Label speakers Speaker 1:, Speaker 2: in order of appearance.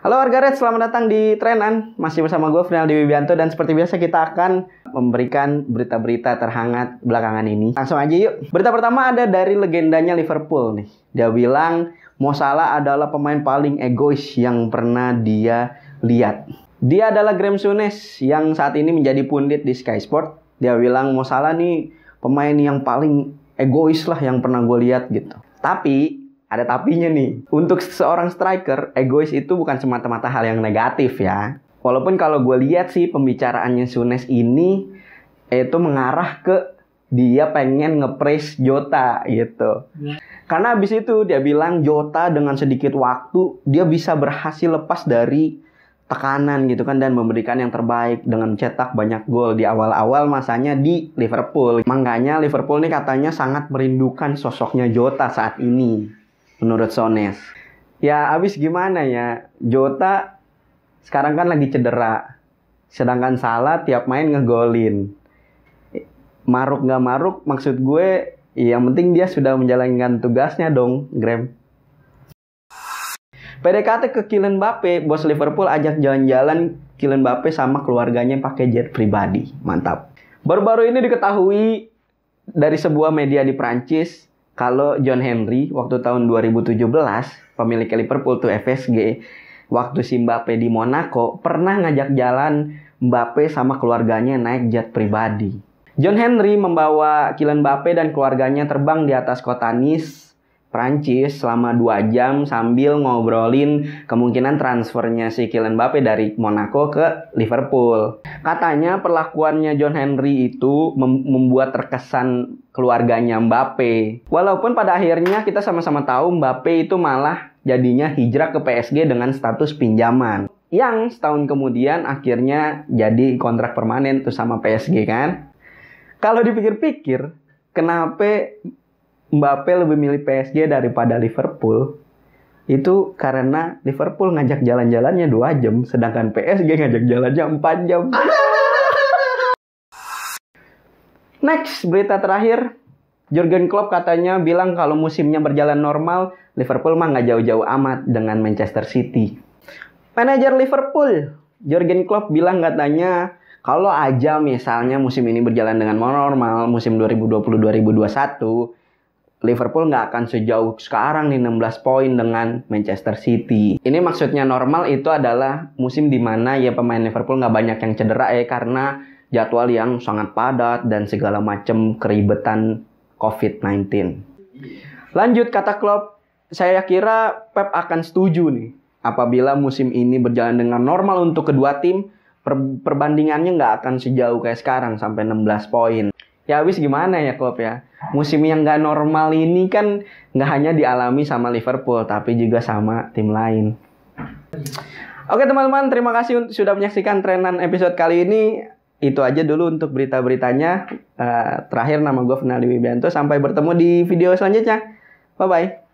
Speaker 1: Halo warga Red, selamat datang di Trenan. Masih bersama gue, Fernaldi Wibianto. Dan seperti biasa kita akan memberikan berita-berita terhangat belakangan ini. Langsung aja yuk. Berita pertama ada dari legendanya Liverpool nih. Dia bilang Mo Salah adalah pemain paling egois yang pernah dia lihat. Dia adalah Graham Sunes yang saat ini menjadi pundit di Sky Sport. Dia bilang Mo Salah nih pemain yang paling egois lah yang pernah gue lihat gitu. Tapi ada tapinya nih. Untuk seorang striker, egois itu bukan semata-mata hal yang negatif ya. Walaupun kalau gue lihat sih pembicaraannya Sunes ini itu mengarah ke dia pengen ngepres Jota gitu. Ya. Karena abis itu dia bilang Jota dengan sedikit waktu dia bisa berhasil lepas dari tekanan gitu kan dan memberikan yang terbaik dengan cetak banyak gol di awal-awal masanya di Liverpool. Makanya Liverpool nih katanya sangat merindukan sosoknya Jota saat ini menurut Sones. Ya abis gimana ya, Jota sekarang kan lagi cedera. Sedangkan Salah tiap main ngegolin. Maruk nggak maruk, maksud gue ya, yang penting dia sudah menjalankan tugasnya dong, Graham. PDKT ke Kylian Mbappe, bos Liverpool ajak jalan-jalan Kylian Mbappe sama keluarganya pakai jet pribadi. Mantap. Baru-baru ini diketahui dari sebuah media di Prancis kalau John Henry waktu tahun 2017 pemilik Liverpool tuh FSG waktu si Mbappe di Monaco pernah ngajak jalan Mbappe sama keluarganya naik jet pribadi. John Henry membawa Kylian Mbappe dan keluarganya terbang di atas kota Nice Perancis selama 2 jam sambil ngobrolin kemungkinan transfernya si Kylian Mbappe dari Monaco ke Liverpool. Katanya perlakuannya John Henry itu mem membuat terkesan keluarganya Mbappe. Walaupun pada akhirnya kita sama-sama tahu Mbappe itu malah jadinya hijrah ke PSG dengan status pinjaman. Yang setahun kemudian akhirnya jadi kontrak permanen tuh sama PSG kan. Kalau dipikir-pikir, kenapa Mbappe lebih milih PSG daripada Liverpool itu karena Liverpool ngajak jalan-jalannya dua jam, sedangkan PSG ngajak jalannya 4 jam. Next, berita terakhir. Jurgen Klopp katanya bilang kalau musimnya berjalan normal, Liverpool mah nggak jauh-jauh amat dengan Manchester City. Manajer Liverpool, Jurgen Klopp bilang katanya kalau aja misalnya musim ini berjalan dengan normal, musim 2020-2021, Liverpool nggak akan sejauh sekarang nih 16 poin dengan Manchester City. Ini maksudnya normal itu adalah musim dimana ya pemain Liverpool nggak banyak yang cedera ya karena jadwal yang sangat padat dan segala macam keribetan COVID-19. Lanjut kata Klopp, saya kira Pep akan setuju nih apabila musim ini berjalan dengan normal untuk kedua tim, perbandingannya nggak akan sejauh kayak sekarang sampai 16 poin ya habis gimana ya klub ya musim yang gak normal ini kan nggak hanya dialami sama Liverpool tapi juga sama tim lain Oke teman-teman terima kasih sudah menyaksikan trenan episode kali ini itu aja dulu untuk berita-beritanya eh, terakhir nama gue Fernaldi Wibianto sampai bertemu di video selanjutnya bye bye